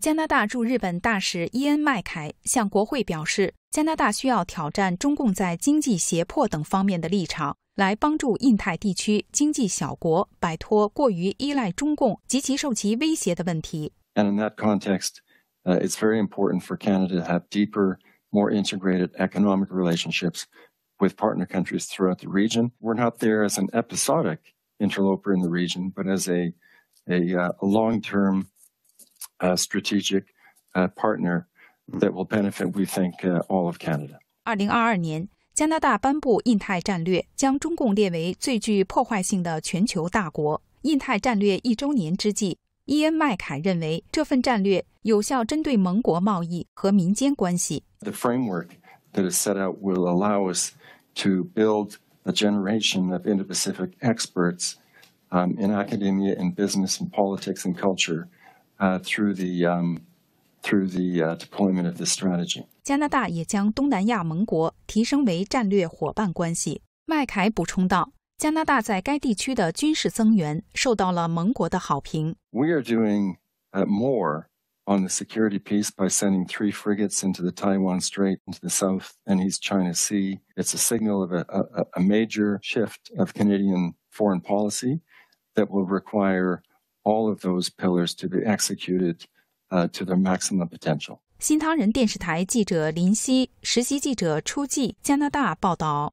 加拿大驻日本大使伊恩·麦凯向国会表示，加拿大需要挑战中共在经济胁迫等方面的立场，来帮助印太地区经济小国摆脱过于依赖中共及其受其威胁的问题。And in that context, uh, it's very important for Canada to have deeper, more integrated economic relationships with partner countries throughout the region. We're not there as an episodic interloper in the region, but as a a uh, long-term strategic uh, partner mm. that will benefit, we think, uh, all of Canada. 2022年，加拿大颁布印太战略，将中共列为最具破坏性的全球大国。印太战略一周年之际，伊恩·麦凯认为这份战略有效针对盟国贸易和民间关系。The framework that is set out will allow us to build a generation of Indo-Pacific experts um, in academia, in business, in politics, and culture uh, through the um, through the uh, deployment of this strategy. 加拿大也将东南亚盟国提升为战略伙伴关系。麦凯补充道：“加拿大在该地区的军事增援受到了盟国的好评。” We are doing uh, more on the security piece by sending three frigates into the Taiwan Strait, into the South and East China Sea. It's a signal of a, a major shift of Canadian foreign policy that will require all of those pillars to be executed uh, to their maximum potential. 新唐人电视台记者林夕、实习记者初季，加拿大报道。